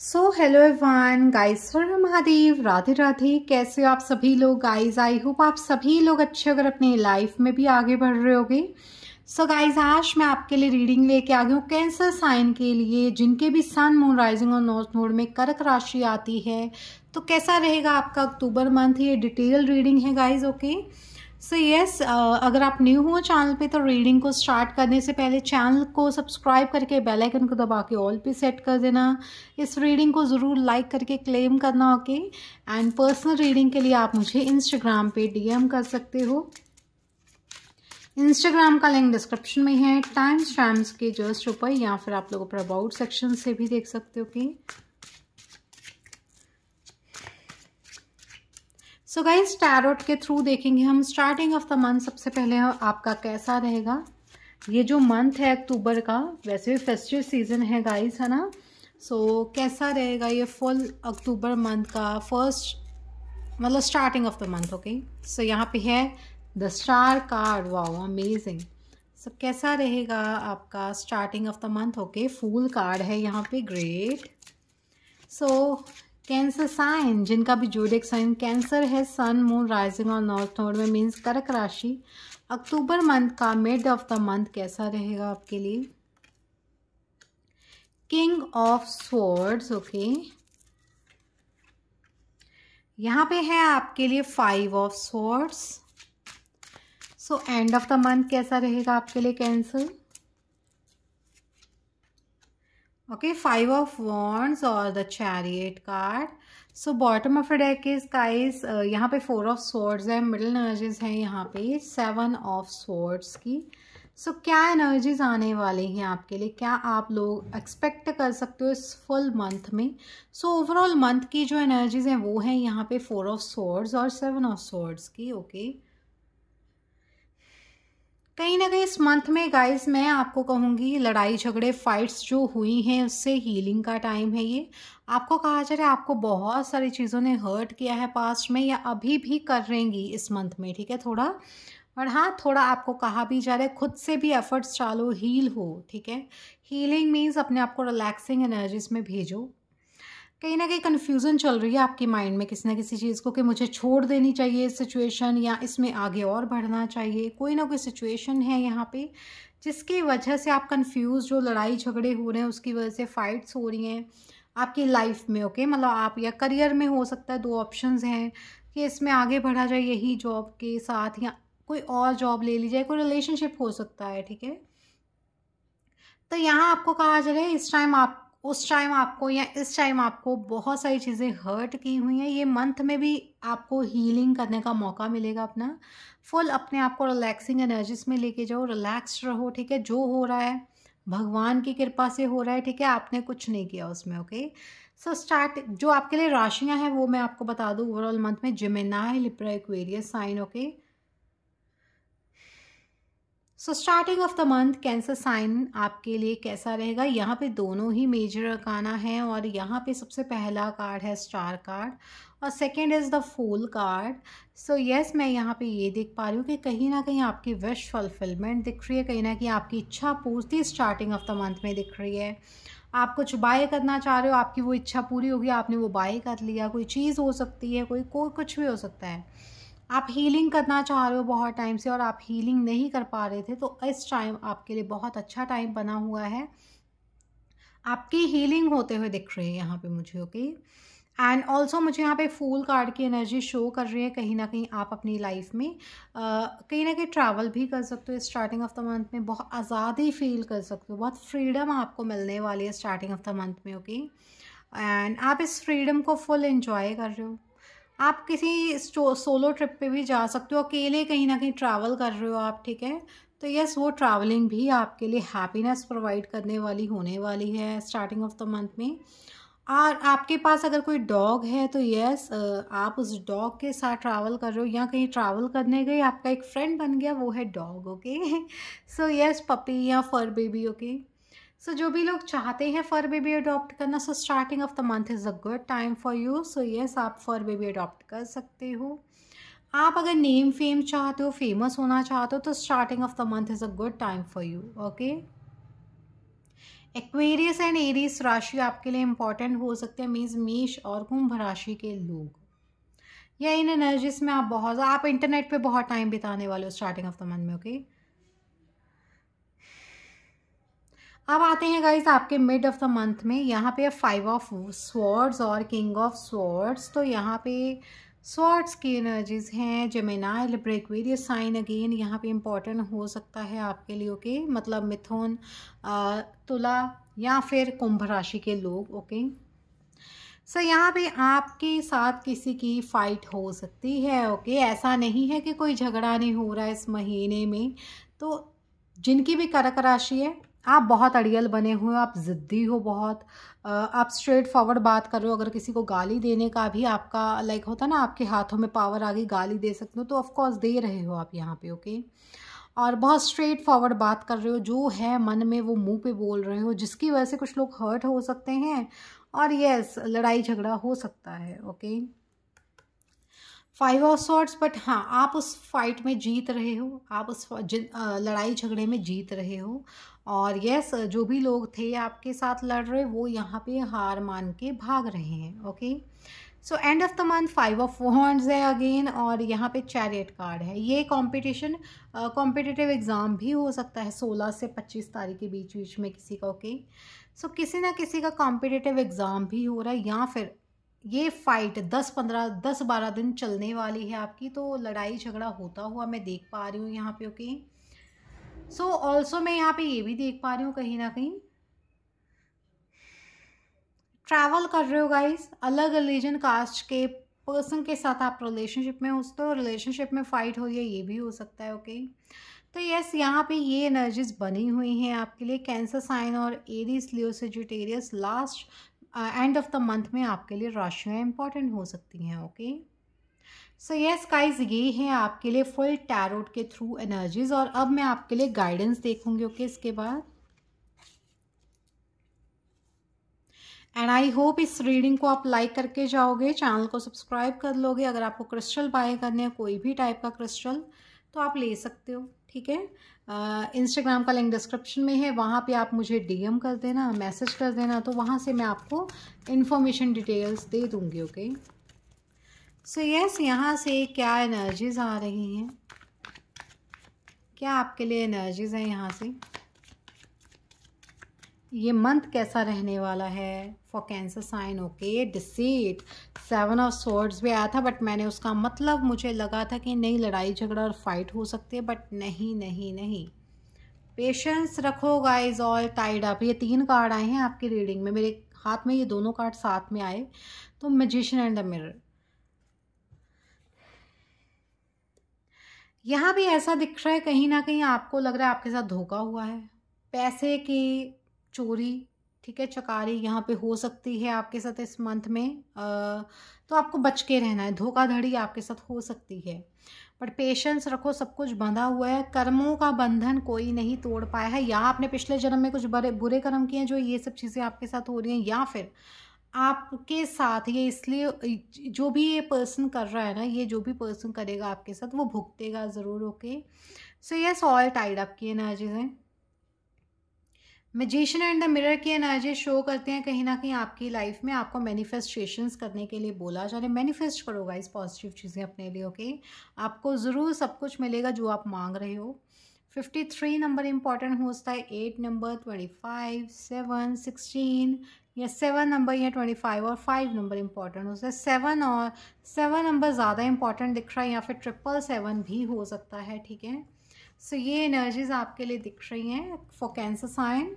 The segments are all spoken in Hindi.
सो हेलो एवान गाइस स्वर्ण महादेव राधे राधे कैसे हो आप सभी लोग गाइस आई होप आप सभी लोग अच्छे अगर अपने लाइफ में भी आगे बढ़ रहे होगे सो गाइज गाइस आज मैं आपके लिए रीडिंग लेके आ गई हूँ कैंसर साइन के लिए जिनके भी सन मून राइजिंग और नॉर्थ नोड में कर्क राशि आती है तो कैसा रहेगा आपका अक्टूबर मंथ ये डिटेल रीडिंग है guys okay okay? So so yes yes, uh, अगर आप न्यू हो चैनल पे तो रीडिंग को स्टार्ट करने से पहले चैनल को सब्सक्राइब करके बेल आइकन को दबा के ऑल पे सेट कर देना इस रीडिंग को ज़रूर लाइक करके क्लेम करना ओके एंड पर्सनल रीडिंग के लिए आप मुझे इंस्टाग्राम पे डीएम कर सकते हो इंस्टाग्राम का लिंक डिस्क्रिप्शन में है टाइम्स टाइम्स के जस्ट ऊपर या फिर आप लोग ऊपर अबाउट सेक्शन से भी देख सकते हो कि सो गाइज टैरोट के थ्रू देखेंगे हम स्टार्टिंग ऑफ द मंथ सबसे पहले आपका कैसा रहेगा ये जो मंथ है अक्टूबर का वैसे भी फेस्टिव सीजन है गाइज है ना सो so, कैसा रहेगा ये फुल अक्टूबर मंथ का फर्स्ट मतलब starting of the month okay so यहाँ पे है the star card wow amazing so कैसा रहेगा आपका starting of the month okay fool card है यहाँ पे great so so, Cancer sign जिनका भी जोडिक साइन कैंसर है सन मून राइजिंग और नॉर्थ नोड में मीन्स कर्क राशि अक्टूबर मंथ का मिड ऑफ द मंथ कैसा रहेगा आपके लिए किंग ऑफ स्वर्ड्स ओके यहाँ पे है आपके लिए five of swords so end of the month कैसा रहेगा आपके लिए Cancer okay five of wands or the chariot card so bottom of the deck is guys uh, यहाँ पे four of swords है middle energies है यहाँ पे seven of swords की सो so, क्या एनर्जीज आने वाली हैं आपके लिए क्या आप लोग एक्सपेक्ट कर सकते हो इस फुल मंथ में सो ओवरऑल मंथ की जो एनर्जीज हैं वो हैं यहाँ पे फोर ऑफ सोर्ड्स और सेवन ऑफ सोर्ड्स की ओके okay? कहीं ना कहीं इस मंथ में गाइस मैं आपको कहूँगी लड़ाई झगड़े फाइट्स जो हुई हैं उससे हीलिंग का टाइम है ये आपको कहा जा रहा है आपको बहुत सारी चीज़ों ने हर्ट किया है पास्ट में या अभी भी कर रहेंगी इस मंथ में ठीक है थोड़ा और हाँ थोड़ा आपको कहा भी जा रहा है खुद से भी एफर्ट्स चालो हील हो ठीक है हीलिंग मीन्स अपने आप को रिलैक्सिंग एनर्जीज में भेजो कहीं ना कहीं कन्फ्यूज़न चल रही है आपके माइंड में किसी ना किसी चीज़ को कि मुझे छोड़ देनी चाहिए सिचुएशन या इसमें आगे और बढ़ना चाहिए कोई ना कोई सिचुएशन है यहाँ पे जिसकी वजह से आप कन्फ्यूज़ जो लड़ाई झगड़े हो रहे हैं उसकी वजह से फाइट्स हो रही हैं आपकी लाइफ में ओके okay? मतलब आप या करियर में हो सकता है दो ऑप्शन हैं कि इसमें आगे बढ़ा जाए यही जॉब के साथ या कोई और जॉब ले ली जाए कोई रिलेशनशिप हो सकता है ठीक है तो यहाँ आपको कहा जा रहा है इस टाइम आप उस टाइम आपको या इस टाइम आपको बहुत सारी चीज़ें हर्ट की हुई हैं ये मंथ में भी आपको हीलिंग करने का मौका मिलेगा अपना फुल अपने आप को रिलैक्सिंग एनर्जीज में लेके जाओ रिलैक्स रहो ठीक है जो हो रहा है भगवान की कृपा से हो रहा है ठीक है आपने कुछ नहीं किया उसमें ओके सो स्टार्ट जो आपके लिए राशियां हैं वो मैं आपको बता दूँ ओवरऑल मंथ में है Libra Aquarius sign okay so starting of the month Cancer sign आपके लिए कैसा रहेगा यहाँ पे दोनों ही मेजर अकाना है और यहाँ पे सबसे पहला कार्ड है स्टार कार्ड और second is the fool card so yes मैं यहाँ पे ये देख पा रही हूँ कि कहीं ना कहीं आपकी विश फुलफिलमेंट दिख रही है कहीं ना कहीं आपकी इच्छा पूर्ति स्टार्टिंग ऑफ द मंथ में दिख रही है आप कुछ बाय करना चाह रहे हो आपकी वो इच्छा पूरी होगी आपने वो बाय कर लिया कोई चीज़ हो सकती है कोई कोई कुछ भी हो सकता है आप हीलिंग करना चाह रहे हो बहुत टाइम से और आप हीलिंग नहीं कर पा रहे थे तो इस टाइम आपके लिए बहुत अच्छा टाइम बना हुआ है आपकी हीलिंग होते हुए दिख रही है यहाँ पे मुझे ओके एंड ऑल्सो मुझे यहाँ पे फूल कार्ड की एनर्जी शो कर रही है कहीं ना कहीं आप अपनी लाइफ में कहीं ना कहीं ट्रैवल भी कर सकते हो स्टार्टिंग ऑफ द मंथ में बहुत आज़ादी फील कर सकते हो बहुत फ्रीडम आपको मिलने वाली है स्टार्टिंग ऑफ द मंथ में ओके okay? एंड आप इस फ्रीडम को फुल इन्जॉय कर रहे हो आप किसी सोलो ट्रिप पे भी जा सकते हो अकेले कहीं ना कहीं ट्रैवल कर रहे हो आप ठीक है तो यस वो ट्रैवलिंग भी आपके लिए हैप्पीनेस प्रोवाइड करने वाली होने वाली है स्टार्टिंग ऑफ द मंथ में और आपके पास अगर कोई डॉग है तो यस आप उस डॉग के साथ ट्रैवल कर रहे हो या कहीं ट्रैवल करने गए आपका एक फ्रेंड बन गया वो है dog okay so yes puppy या फर बेबी ओके सो जो भी लोग चाहते हैं फर बेबी अडॉप्ट करना so starting of the month is a good time for you so yes आप फर बेबी अडॉप्ट कर सकते हो आप अगर नेम फेम चाहते हो फेमस होना चाहते हो तो starting of the month is a good time for you okay Aquarius and Aries राशि आपके लिए इम्पॉर्टेंट हो सकते हैं मीन्स मेष और कुंभ राशि के लोग या इन एनर्जीज में आप बहुत आप इंटरनेट पे बहुत टाइम बिताने वाले हो स्टार्टिंग ऑफ द मंथ में ओके okay? अब आते हैं गाइज आपके मिड ऑफ द मंथ में यहाँ पे फाइव ऑफ स्वॉर्ड्स और किंग ऑफ स्वॉर्ड्स तो यहाँ पे स्वॉर्ड्स की एनर्जीज हैं जमेनाई लिब्रेक्वेरियस साइन अगेन यहाँ पे इम्पॉर्टेंट हो सकता है आपके लिए ओके मतलब मिथुन तुला या फिर कुंभ राशि के लोग ओके सो so, यहाँ पे आपके साथ किसी की फ़ाइट हो सकती है ओके ऐसा नहीं है कि कोई झगड़ा नहीं हो रहा है इस महीने में तो जिनकी भी करक राशि है आप बहुत अड़ियल बने हुए हो आप ज़िद्दी हो बहुत आप स्ट्रेट फॉरवर्ड बात कर रहे हो अगर किसी को गाली देने का भी आपका लाइक होता ना आपके हाथों में पावर आ गई गाली दे सकते हो तो ऑफकोर्स दे रहे हो आप यहाँ पे ओके और बहुत स्ट्रेट फॉरवर्ड बात कर रहे हो जो है मन में वो मुंह पे बोल रहे हो जिसकी वजह से कुछ लोग हर्ट हो सकते हैं और यस लड़ाई झगड़ा हो सकता है okay five of swords but हाँ आप उस फाइट में जीत रहे हो आप उस लड़ाई झगड़े में जीत रहे हो और यस जो भी लोग थे आपके साथ लड़ रहे वो यहाँ पे हार मान के भाग रहे हैं okay so end of the month five of wands है अगेन और यहाँ पे चैरियट कार्ड है ये कॉम्पिटिशन कॉम्पिटिटिव एग्ज़ाम भी हो सकता है सोलह से पच्चीस तारीख के बीच बीच में किसी का ओके okay? सो so, किसी ना किसी का कॉम्पिटिटिव एग्ज़ाम भी हो रहा है या फिर ये फाइट दस पंद्रह दस बारह दिन चलने वाली है आपकी तो लड़ाई झगड़ा होता हुआ मैं देख पा रही हूँ यहाँ पे ओके सो ऑल्सो मैं यहाँ पे ये भी देख पा रही हूँ कहीं ना कहीं ट्रैवल कर रहे हो गाइस अलग रिलीजन कास्ट के पर्सन के साथ आप रिलेशनशिप में हो तो रिलेशनशिप में फ़ाइट हो रही है ये भी हो सकता है ओके तो यस यहाँ पे ये एनर्जीज बनी हुई हैं आपके लिए कैंसर साइन और Aries Leo last end of the month में आपके लिए राशियाँ इंपॉर्टेंट हो सकती हैं ओके सो यस गाइस ये हैं आपके लिए फुल टैरोट के थ्रू एनर्जीज और अब मैं आपके लिए गाइडेंस देखूंगी ओके okay, इसके बाद एंड आई होप इस रीडिंग को आप लाइक करके जाओगे चैनल को सब्सक्राइब कर लोगे अगर आपको क्रिस्टल बाय करने हैं कोई भी टाइप का क्रिस्टल तो आप ले सकते हो ठीक है इंस्टाग्राम का लिंक डिस्क्रिप्शन में है वहाँ पे आप मुझे डीएम कर देना मैसेज कर देना तो वहाँ से मैं आपको इन्फॉर्मेशन डिटेल्स दे दूँगी ओके सो यस यहाँ से क्या एनर्जीज़ आ रही हैं क्या आपके लिए एनर्जीज़ हैं यहाँ से ये मंथ कैसा रहने वाला है for Cancer sign okay deceit seven of swords भी आया था बट मैंने उसका मतलब मुझे लगा था कि नहीं लड़ाई झगड़ा और फाइट हो सकती है बट नहीं नहीं नहीं पेशेंस रखो गाइज ऑल टाइड अप ये तीन कार्ड आए हैं आपकी रीडिंग में मेरे हाथ में ये दोनों कार्ड साथ में आए तो मजिशन एंड द मिरर यहाँ भी ऐसा दिख रहा है कहीं ना कहीं आपको लग रहा है आपके साथ धोखा हुआ है पैसे की चोरी ठीक है चकारी यहाँ पे हो सकती है आपके साथ इस मंथ में आ, तो आपको बच के रहना है धोखाधड़ी आपके साथ हो सकती है बट पेशेंस रखो सब कुछ बंधा हुआ है कर्मों का बंधन कोई नहीं तोड़ पाया है या आपने पिछले जन्म में कुछ बड़े बुरे कर्म किए हैं जो ये सब चीज़ें आपके साथ हो रही हैं या फिर आपके साथ ये इसलिए जो भी ये पर्सन कर रहा है ना ये जो भी पर्सन करेगा आपके साथ वो भुगतेगा ज़रूर okay so yes all tied up की एनर्जीज हैं मजिशन एंड द मिरर की एनर्जी शो करते हैं कहीं ना कहीं आपकी लाइफ में आपको मैनिफेस्टेशंस करने के लिए बोला जा रहा है मैनिफेस्ट करो गाइस पॉजिटिव चीज़ें अपने लिए ओके okay? आपको ज़रूर सब कुछ मिलेगा जो आप मांग रहे हो फिफ्टी थ्री नंबर इंपॉर्टेंट होता है eight number twenty five seven sixteen या सेवन नंबर या ट्वेंटी फाइव और फाइव नंबर इंपॉर्टेंट हो सकता है सेवन और सेवन नंबर ज़्यादा इंपॉर्टेंट दिख रहा है या फिर ट्रिपल सेवन भी हो सकता है ठीक है सो so, ये एनर्जीज आपके लिए दिख रही हैं फॉर कैंसर साइन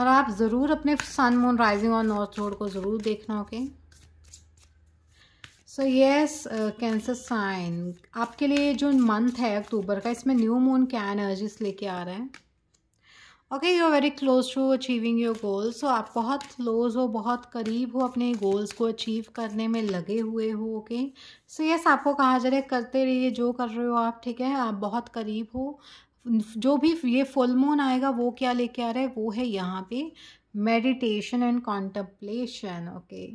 और आप ज़रूर अपने सन मून राइजिंग और नॉर्थ रोड को ज़रूर देखना okay so yes Cancer sign आपके लिए जो मंथ है अक्टूबर का इसमें न्यू मून क्या एनर्जीज लेके आ रहा है okay you are very close to achieving your goals so आप बहुत क्लोज हो बहुत करीब हो अपने गोल्स को अचीव करने में लगे हुए हो ओके सो यस आपको कहा जा रहा है करते रहिए जो कर रहे हो आप ठीक है आप बहुत करीब हो जो भी ये फुल मून आएगा वो क्या लेके आ रहा है वो है यहाँ पे meditation and contemplation okay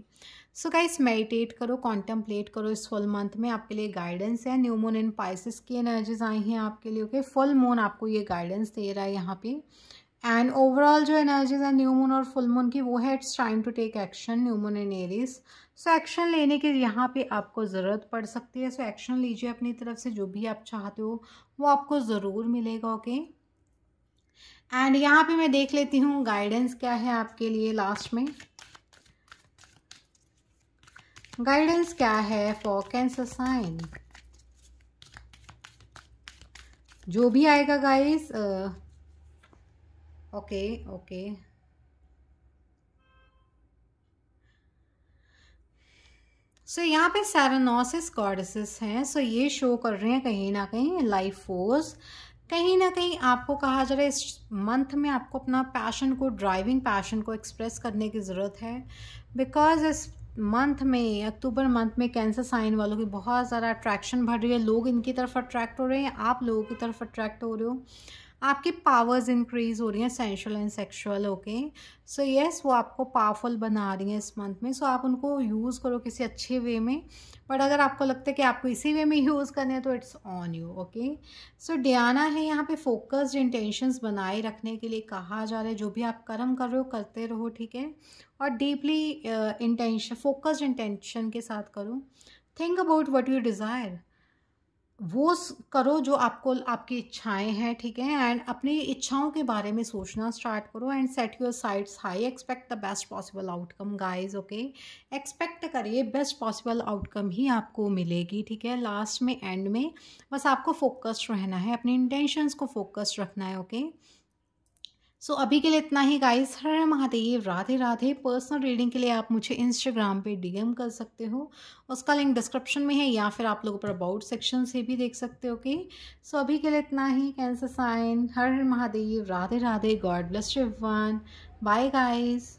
so guys meditate करो कॉन्टम्पलेट करो इस फुल मंथ में आपके लिए गाइडेंस है न्यू मून एंड पाइसिस की एनर्जीज आई हैं आपके लिए ओके फुल मून आपको ये गाइडेंस दे रहा है यहाँ पे एंड ओवरऑल जो एनर्जीज है न्यू मून और फुल मून की वो है it's time to take action new moon and Aries so action लेने की यहाँ पे आपको ज़रूरत पड़ सकती है सो एक्शन लीजिए अपनी तरफ से जो भी आप चाहते हो वो आपको ज़रूर मिलेगा ओके एंड यहाँ पे मैं देख लेती हूँ गाइडेंस क्या है आपके लिए लास्ट में गाइडेंस क्या है फॉर कैंसर साइन जो भी आएगा guys okay okay so so, यहाँ पे सैरानोसिस गॉडेसेस हैं सो so, ये शो कर रहे हैं कहीं ना कहीं लाइफ फोर्स कहीं ना कहीं आपको कहा जा रहा है इस मंथ में आपको अपना पैशन को ड्राइविंग पैशन को एक्सप्रेस करने की ज़रूरत है बिकॉज इस मंथ में अक्टूबर मंथ में कैंसर साइन वालों की बहुत ज़्यादा अट्रैक्शन बढ़ रही है लोग इनकी तरफ अट्रैक्ट हो रहे हैं आप लोगों की तरफ अट्रैक्ट हो रहे हो आपकी पावर्स इंक्रीज़ हो रही हैं sensual and sexual okay so yes वो आपको पावरफुल बना रही हैं इस मंथ में सो so, आप उनको यूज़ करो किसी अच्छे वे में बट अगर आपको लगता है कि आपको इसी वे में यूज़ करने हैं तो it's on you okay so Diana है यहाँ पे फोकस्ड इंटेंशंस बनाए रखने के लिए कहा जा रहा है जो भी आप कर्म कर रहे हो करते रहो ठीक है और डीपली इंटेंशन फोकस्ड इंटेंशन के साथ करो think about what you desire वो करो जो आपको आपकी इच्छाएं हैं ठीक है एंड अपनी इच्छाओं के बारे में सोचना स्टार्ट करो and set your sights high expect the best possible outcome guys okay expect करिए बेस्ट पॉसिबल आउटकम ही आपको मिलेगी ठीक है लास्ट में एंड में बस आपको फोकस्ड रहना है अपने इंटेंशंस को फोकस्ड रखना है ओके okay? सो so, अभी के लिए इतना ही guys Har Mahadev Radhe Radhe personal reading के लिए आप मुझे इंस्टाग्राम पे डीएम कर सकते हो उसका लिंक डिस्क्रिप्शन में है या फिर आप लोग ऊपर अबाउट सेक्शन से भी देख सकते हो कि सो so, अभी के लिए इतना ही Cancer sign Har Har Mahadev Radhe Radhe god Shiv one bye guys